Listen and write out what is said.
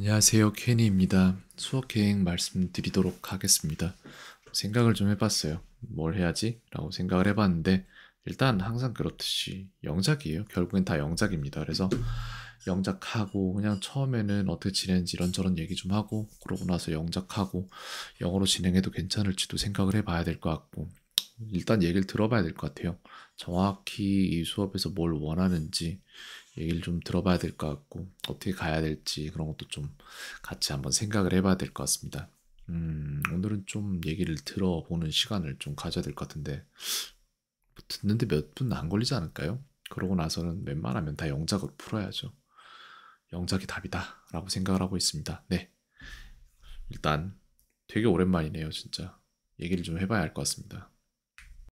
안녕하세요 케니입니다 수업 계획 말씀드리도록 하겠습니다 생각을 좀 해봤어요 뭘 해야지 라고 생각을 해봤는데 일단 항상 그렇듯이 영작이에요 결국엔 다 영작입니다 그래서 영작하고 그냥 처음에는 어떻게 지내는지 이런저런 얘기 좀 하고 그러고 나서 영작하고 영어로 진행해도 괜찮을지도 생각을 해봐야 될 것 같고 일단 얘기를 들어봐야 될 것 같아요. 정확히 이 수업에서 뭘 원하는지 얘기를 좀 들어봐야 될 것 같고 어떻게 가야 될지 그런 것도 좀 같이 한번 생각을 해봐야 될 것 같습니다. 음, 오늘은 좀 얘기를 들어보는 시간을 좀 가져야 될 것 같은데 뭐 듣는데 몇 분 안 걸리지 않을까요? 그러고 나서는 웬만하면 다 영작으로 풀어야죠. 영작이 답이다라고 생각을 하고 있습니다. 네, 일단 되게 오랜만이네요, 진짜. 얘기를 좀 해봐야 할 것 같습니다.